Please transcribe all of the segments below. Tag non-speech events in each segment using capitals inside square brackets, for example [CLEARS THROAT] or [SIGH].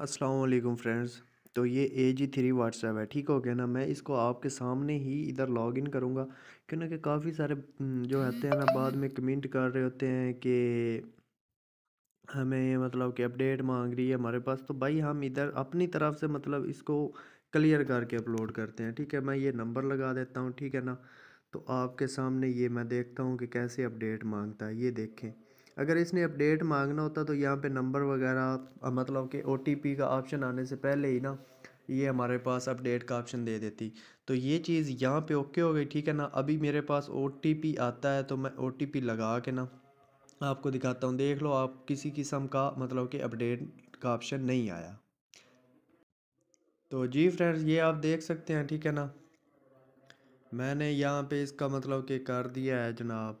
Aslam friends तो ये ए जी three WhatsApp है ठीक हो गया ना मैं इसको आपके सामने ही इधर लॉग इन करूँगा कि काफ़ी सारे हम्म, जो रहते हैं ना बाद में कमेंट कर रहे होते हैं कि हमें मतलब कि अपडेट मांग रही है हमारे पास तो भाई हम इधर अपनी तरफ से मतलब इसको क्लियर करके अपलोड करते हैं ठीक है मैं ये नंबर लगा देता हूँ ठीक है ना तो आपके सामने ये मैं देखता हूँ कि कैसे अपडेट मांगता है ये देखें अगर इसने अपडेट मांगना होता तो यहाँ पे नंबर वगैरह मतलब कि ओ का ऑप्शन आने से पहले ही ना ये हमारे पास अपडेट का ऑप्शन दे देती तो ये चीज़ यहाँ पे ओके हो गई ठीक है ना अभी मेरे पास ओ आता है तो मैं ओ लगा के ना आपको दिखाता हूँ देख लो आप किसी किस्म का मतलब कि अपडेट का ऑप्शन नहीं आया तो जी फ्रेंड्स ये आप देख सकते हैं ठीक है ना मैंने यहाँ पे इसका मतलब कि कर दिया है जनाब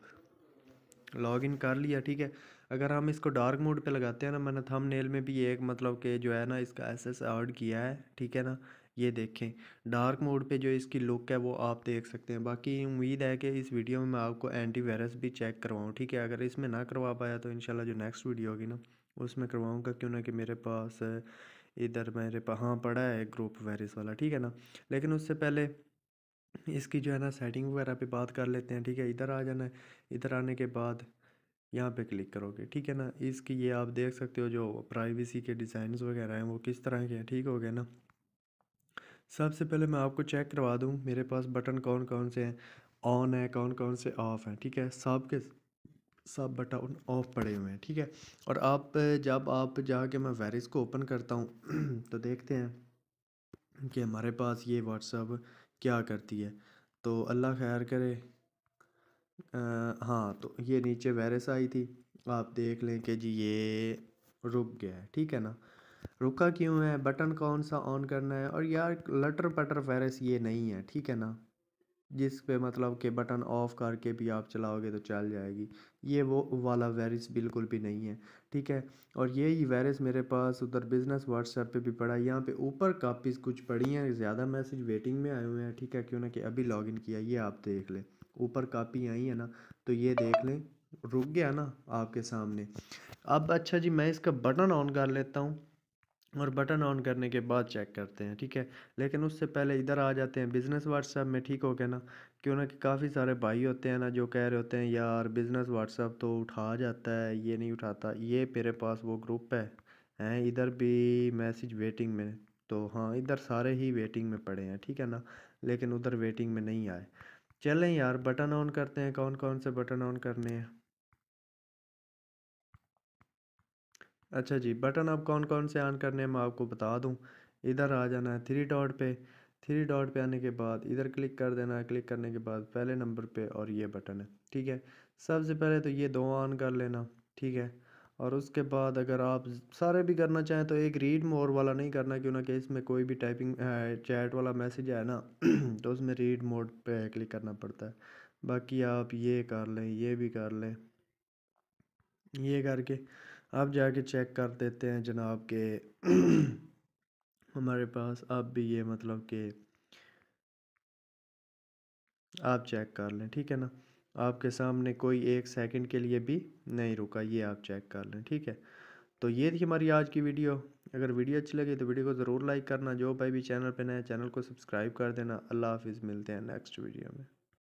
लॉग इन कर लिया ठीक है अगर हम इसको डार्क मोड पे लगाते हैं ना मैंने थम नेल में भी एक मतलब कि जो है ना इसका एस एस ऐड किया है ठीक है ना ये देखें डार्क मोड पे जो इसकी लुक है वो आप देख सकते हैं बाकी उम्मीद है कि इस वीडियो में मैं आपको एंटी वायरस भी चेक करवाऊँ ठीक है अगर इसमें ना करवा पाया तो इन जो नेक्स्ट वीडियो होगी ना उसमें करवाऊँगा क्यों ना कि मेरे पास इधर मेरे पास हाँ पड़ा है ग्रुप वायरस वाला ठीक है ना लेकिन उससे पहले इसकी जो है ना सेटिंग वगैरह पे बात कर लेते हैं ठीक है इधर आ जाना है इधर आने के बाद यहाँ पे क्लिक करोगे ठीक है ना इसकी ये आप देख सकते हो जो प्राइवेसी के डिज़ाइन वगैरह हैं वो किस तरह के हैं ठीक हो गए ना सबसे पहले मैं आपको चेक करवा दूँ मेरे पास बटन कौन कौन से हैं ऑन है कौन कौन से ऑफ़ हैं ठीक है सब के सब बटन ऑफ पड़े हुए हैं ठीक है और आप जब आप जाके मैं वेरिस को ओपन करता हूँ [CLEARS THROAT] तो देखते हैं कि हमारे पास ये व्हाट्सअप क्या करती है तो अल्लाह खैर करे हाँ तो ये नीचे वायरस आई थी आप देख लें कि जी ये रुक गया है ठीक है ना रुका क्यों है बटन कौन सा ऑन करना है और यार लटर पटर वायरस ये नहीं है ठीक है ना जिस पे मतलब के बटन ऑफ़ करके भी आप चलाओगे तो चल जाएगी ये वो वाला वायरस बिल्कुल भी नहीं है ठीक है और यही वायरस मेरे पास उधर बिज़नेस व्हाट्सएप पे भी पड़ा है यहाँ पे ऊपर कापीज़ कुछ पड़ी हैं ज़्यादा मैसेज वेटिंग में आए हुए हैं ठीक है क्यों ना कि अभी लॉगिन किया ये आप देख लें ऊपर कापी आई है ना तो ये देख लें रुक गया ना आपके सामने अब अच्छा जी मैं इसका बटन ऑन कर लेता हूँ और बटन ऑन करने के बाद चेक करते हैं ठीक है लेकिन उससे पहले इधर आ जाते हैं बिज़नेस व्हाट्सएप में ठीक हो गया ना क्यों ना कि काफ़ी सारे भाई होते हैं ना जो कह रहे होते हैं यार बिज़नेस व्हाट्सएप तो उठा जाता है ये नहीं उठाता ये मेरे पास वो ग्रुप है हैं इधर भी मैसेज वेटिंग में तो हाँ इधर सारे ही वेटिंग में पड़े हैं ठीक है ना लेकिन उधर वेटिंग में नहीं आए चलें यार बटन ऑन करते हैं कौन कौन से बटन ऑन करने हैं अच्छा जी बटन आप कौन कौन से ऑन करने हैं मैं आपको बता दूँ इधर आ जाना है थ्री डॉट पे थ्री डॉट पे आने के बाद इधर क्लिक कर देना है क्लिक करने के बाद पहले नंबर पे और ये बटन है ठीक है सबसे पहले तो ये दो ऑन कर लेना ठीक है और उसके बाद अगर आप सारे भी करना चाहें तो एक रीड मोर वाला नहीं करना क्यों ना कि इसमें कोई भी टाइपिंग चैट वाला मैसेज आए ना [CLEARS THROAT] तो उसमें रीड मोड पर क्लिक करना पड़ता है बाकी आप ये कर लें ये भी कर लें ये करके आप जाके चेक कर देते हैं जनाब के [CLEARS THROAT] हमारे पास अब भी ये मतलब कि आप चेक कर लें ठीक है ना आपके सामने कोई एक सेकंड के लिए भी नहीं रुका ये आप चेक कर लें ठीक है तो ये थी हमारी आज की वीडियो अगर वीडियो अच्छी लगी तो वीडियो को ज़रूर लाइक करना जो भाई भी चैनल पे नए चैनल को सब्सक्राइब कर देना अल्लाह हाफिज़ मिलते हैं नेक्स्ट वीडियो में